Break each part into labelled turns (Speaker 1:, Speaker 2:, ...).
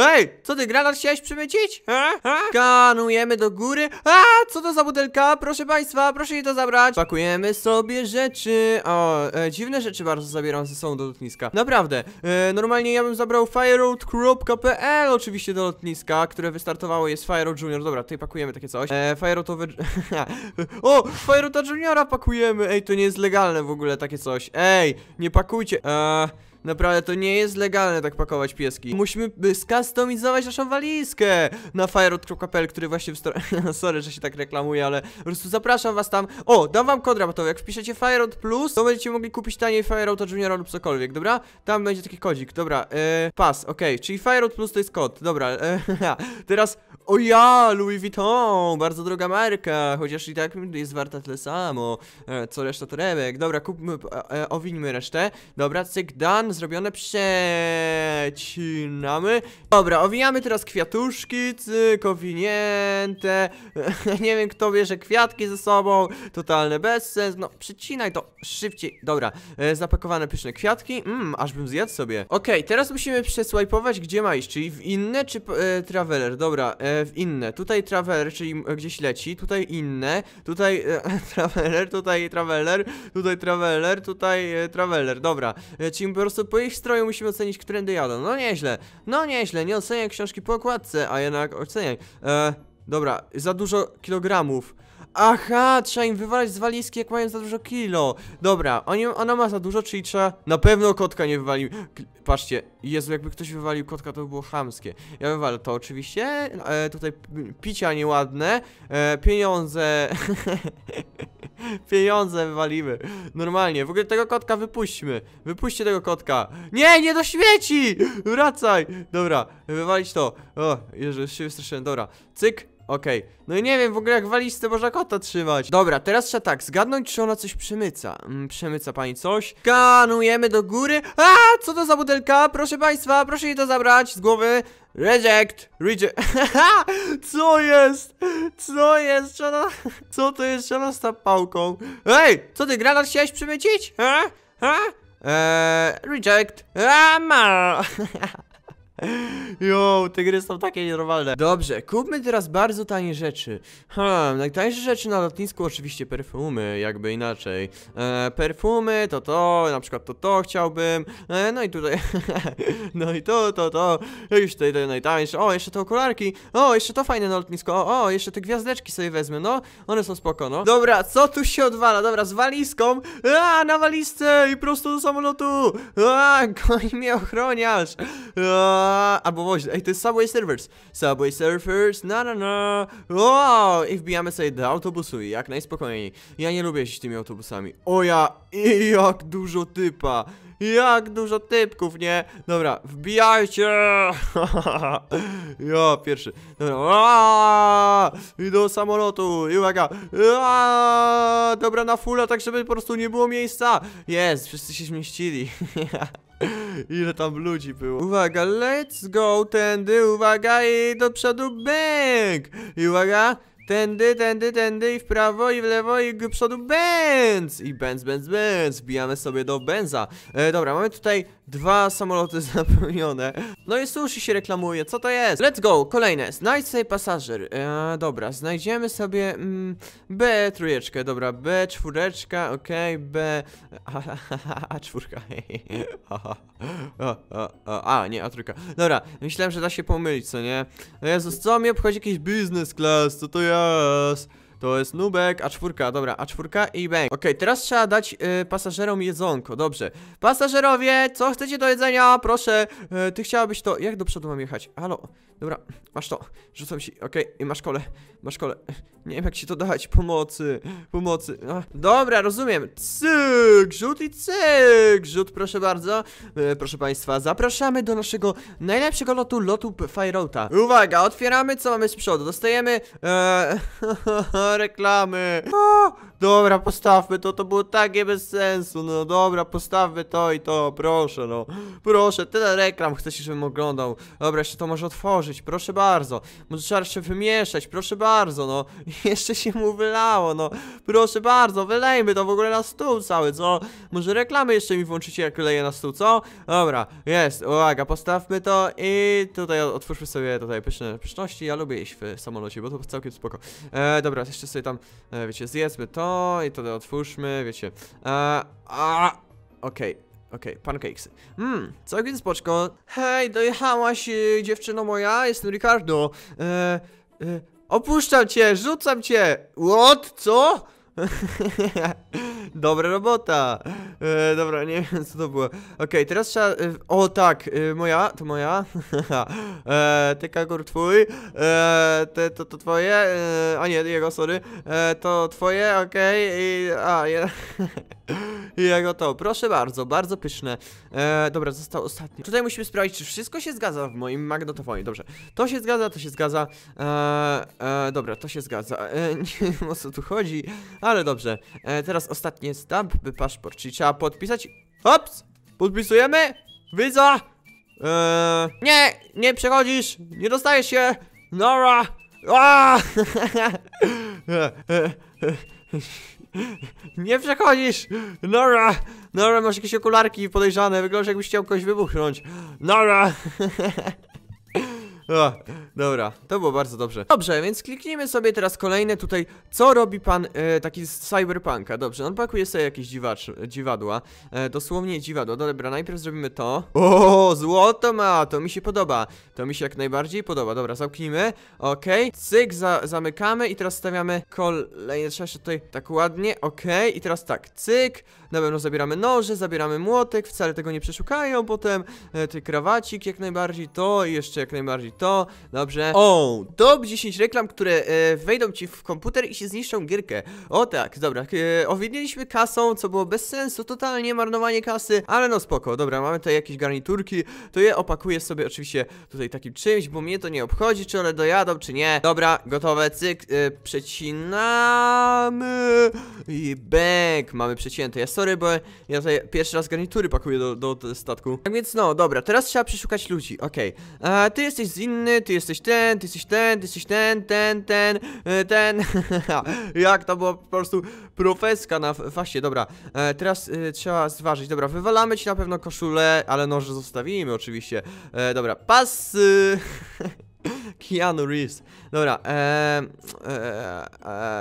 Speaker 1: Ej, co ty, granat chciałeś przemycić? Ha? Ha? Kanujemy do góry. A, co to za butelka? Proszę państwa, proszę jej to zabrać. Pakujemy sobie rzeczy. O, e, dziwne rzeczy bardzo zabieram ze sobą do lotniska. Naprawdę, e, normalnie ja bym zabrał fireroad.pl oczywiście do lotniska, które wystartowało jest Fireroad Junior. Dobra, tutaj pakujemy takie coś. E, Fireroadowy... o, Fireroada Juniora pakujemy. Ej, to nie jest legalne w ogóle takie coś. Ej, nie pakujcie. Eee... Naprawdę to nie jest legalne tak pakować pieski. Musimy skustomizować naszą walizkę na fireout.pl, który właśnie w Sorry, że się tak reklamuję, ale po prostu zapraszam was tam. O, dam wam kod rabatowy. Jak wpiszecie fireout plus, to będziecie mogli kupić taniej Fireout juniora lub cokolwiek, dobra? Tam będzie taki kodzik, dobra. Y, pas, ok, czyli fireout plus to jest kod, dobra. Y, teraz o ja, Louis Vuitton, bardzo droga marka, chociaż i tak jest warta tyle samo, e, co reszta torebek. Dobra, kupmy, e, e, owińmy resztę. Dobra, cyk, dan, zrobione, przecinamy. Dobra, owijamy teraz kwiatuszki, cyk, owinięte. nie wiem, kto bierze kwiatki ze sobą, totalny bezsens, no przycinaj to szybciej. Dobra, zapakowane pyszne kwiatki, mmm, aż bym zjadł sobie. Okej, okay, teraz musimy przesłajpować, gdzie ma iść, czyli w inne, czy e, traveler, dobra, e, w inne. Tutaj Traveler, czyli gdzieś leci, tutaj inne, tutaj e, Traveler, tutaj Traveler, tutaj Traveler, tutaj e, Traveler, dobra. E, czyli po prostu po ich stroju musimy ocenić, którędy jadą. No nieźle, no nieźle, nie oceniaj książki po okładce, a jednak oceniaj. E, dobra, za dużo kilogramów. Aha, trzeba im wywalać z walizki, jak mają za dużo kilo. Dobra, oni, ona ma za dużo, czyli trzeba... Na pewno kotka nie wywalił. Patrzcie, Jezu, jakby ktoś wywalił kotka, to by było chamskie. Ja wywalę to oczywiście. E, tutaj picia nieładne. E, pieniądze... pieniądze wywalimy. Normalnie, w ogóle tego kotka wypuśćmy. Wypuśćcie tego kotka. Nie, nie do śmieci! Wracaj! Dobra, wywalić to. O, Jezu, już się wystraszyłem, dobra Cyk, Okej, okay. no i nie wiem w ogóle jak walizce można kota trzymać Dobra, teraz trzeba tak, zgadnąć czy ona coś przemyca mm, Przemyca pani coś Kanujemy do góry A, co to za butelka? Proszę państwa, proszę jej to zabrać z głowy Reject, reject Co jest? Co jest? Czona? Co to jest? Czona z tą pałką? Ej, co ty, granat chciałeś przemycić? Ha? Ha? Eee, reject A, ma Jo, te gry są takie nienormalne. Dobrze, kupmy teraz bardzo tanie rzeczy. Ha, najtańsze rzeczy na lotnisku oczywiście perfumy, jakby inaczej. E, perfumy to to, na przykład to to chciałbym. E, no i tutaj, no i to, to, to. Już tutaj te najtańsze. O, jeszcze te okularki. O, jeszcze to fajne na lotnisku. O, o, jeszcze te gwiazdeczki sobie wezmę, no. One są spoko, no. Dobra, co tu się odwala? Dobra, z walizką. A, na walizce i prosto do samolotu. A, koń mnie ochroniarz. A, a, albo właśnie, ej, to jest Subway Surfers. Subway Surfers, na na na. Wow, i wbijamy sobie do autobusu jak najspokojniej. Ja nie lubię się tymi autobusami. O ja, i jak dużo typa. Jak dużo typków, nie? Dobra, wbijajcie! ja pierwszy. Dobra. I do samolotu. I uwaga. Aaaa! Dobra, na fulla, tak żeby po prostu nie było miejsca. Jest, wszyscy się zmieścili. Ile tam ludzi było Uwaga, let's go tędy Uwaga i do przodu, bęk I uwaga Tędy, tędy, tędy i w prawo i w lewo i do przodu Benz! I Benz, Benz, Benz! Wbijamy sobie do Benza. E, dobra, mamy tutaj dwa samoloty zapełnione. No i sushi się reklamuje, co to jest? Let's go, kolejne. Znajdź sobie pasażer. E, dobra, znajdziemy sobie mm, B3, dobra, b czwóreczka, okej, okay, B... A, a, a, czwórka. a, a, a, a, nie, a trójka. Dobra, myślałem, że da się pomylić, co nie? No Jezus, co mnie obchodzi jakiś business class, co to ja? us. To jest nubek, a czwórka, dobra, a czwórka i bang Okej, okay, teraz trzeba dać y, pasażerom jedzonko, dobrze Pasażerowie, co chcecie do jedzenia? Proszę, y, ty chciałabyś to... Jak do przodu mam jechać? Halo, dobra, masz to, rzucam się, okej, okay. masz kole, masz kole Nie wiem jak ci to dać, pomocy, pomocy Ach. Dobra, rozumiem, cyk, rzut i cyk, rzut proszę bardzo y, Proszę państwa, zapraszamy do naszego najlepszego lotu, lotu Fireouta Uwaga, otwieramy co mamy z przodu, dostajemy... E, reklamy. O, no, dobra, postawmy to, to było takie bez sensu. No dobra, postawmy to i to, proszę, no. Proszę, tyle reklam chcesz, żebym oglądał. Dobra, jeszcze to może otworzyć, proszę bardzo. Może trzeba jeszcze wymieszać, proszę bardzo, no. Jeszcze się mu wylało, no. Proszę bardzo, wylejmy to w ogóle na stół cały, co? Może reklamy jeszcze mi włączycie, jak leję na stół, co? Dobra, jest, uwaga, postawmy to i tutaj otwórzmy sobie tutaj pyszne pyszności. Ja lubię jeść w samolocie, bo to całkiem spoko. E, dobra, jeszcze sobie tam, e, wiecie, zjedzmy to i to otwórzmy, wiecie. E, a, okej. Okay. Okej, okay, pancakesy. Mmm, całkiem spoczko. Hej, dojechałaś e, dziewczyno moja, jestem Ricardo. E, e, opuszczam cię, rzucam cię. What? Co? Dobra robota. E, dobra, nie wiem co to było. Okej, okay, teraz trzeba... E, o tak, e, moja, to moja. e, ty kagur twój. E, te, to, to twoje. E, a nie, jego, sorry. E, to twoje, okej. Okay. I, a, ja... Jego to, proszę bardzo, bardzo pyszne eee, Dobra, został ostatni Tutaj musimy sprawdzić, czy wszystko się zgadza w moim magnetofonie Dobrze, to się zgadza, to się zgadza eee, Dobra, to się zgadza e, Nie wiem o co tu chodzi Ale dobrze, e, teraz ostatni stamp By paszport, czyli trzeba podpisać Ops, podpisujemy Widza Nie, nie przechodzisz Nie dostajesz się Nora Aaaa Nie przechodzisz! Nora! Nora, masz jakieś okularki podejrzane, wyglądasz jakbyś chciał kogoś wybuchnąć. Nora! O, dobra, to było bardzo dobrze. Dobrze, więc kliknijmy sobie teraz kolejne tutaj, co robi pan e, taki z cyberpunka. Dobrze, on pakuje sobie jakieś dziwacz, dziwadła, e, dosłownie dziwadła. No dobra, najpierw zrobimy to. O, złoto ma, to mi się podoba. To mi się jak najbardziej podoba. Dobra, zamknijmy. Okej, okay. cyk, za, zamykamy i teraz stawiamy kolejne, trzeba się tutaj tak ładnie, okej. Okay. I teraz tak, cyk, na pewno zabieramy noże, zabieramy młotek, wcale tego nie przeszukają, potem e, ty krawacik jak najbardziej, to i jeszcze jak najbardziej to, dobrze. O, top 10 reklam, które e, wejdą ci w komputer i się zniszczą gierkę. O tak, dobra, e, owinęliśmy kasą, co było bez sensu, totalnie marnowanie kasy, ale no spoko, dobra, mamy tutaj jakieś garniturki, to je opakuję sobie oczywiście tutaj takim czymś, bo mnie to nie obchodzi, czy one dojadą, czy nie. Dobra, gotowe, cyk, e, przecinamy i bang, mamy przecięte. Ja sorry, bo ja tutaj pierwszy raz garnitury pakuję do, do, statku. Tak więc no, dobra, teraz trzeba przeszukać ludzi, okej. Okay. E, ty jesteś z inny, ty jesteś ten, ty jesteś ten, ty jesteś ten, ten, ten, ten. Jak to było po prostu profeska na fasie, dobra. teraz trzeba zważyć, dobra, wywalamy ci na pewno koszulę, ale noże zostawimy oczywiście. dobra, pasy. Keanu Reeves. Dobra, eee,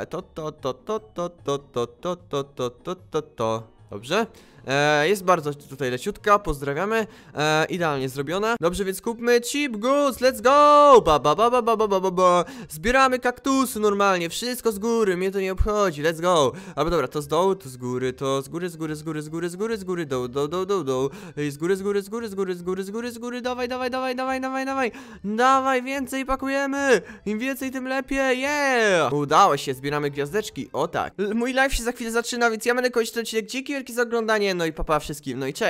Speaker 1: to, to, to, to, to, to, to, to, to, to, to, to, to, dobrze? E, jest bardzo tutaj leciutka, pozdrawiamy. E, idealnie zrobiona. Dobrze, więc kupmy cheap goods, let's go! Ba, ba, ba, ba, ba, ba, ba, ba. Zbieramy kaktusy normalnie, wszystko z góry, mnie to nie obchodzi, let's go! Albo dobra, to z dołu, to z góry, to z góry, z góry, z góry, z góry, z góry, z góry, doł, doł, doł, doł, doł. I z góry, z góry, z góry, z góry, z góry, z góry, z góry, dawaj, dawaj, dawaj, dawaj, dawaj, dawaj! Dawaj, więcej pakujemy! Im więcej, tym lepiej, yeah! Udało się, zbieramy gwiazdeczki, o tak. L mój live się za chwilę zaczyna, więc ja będę kończyć ten odcinek. Dzięki wielkie za oglądanie, no i papa wszystkim, no i cześć!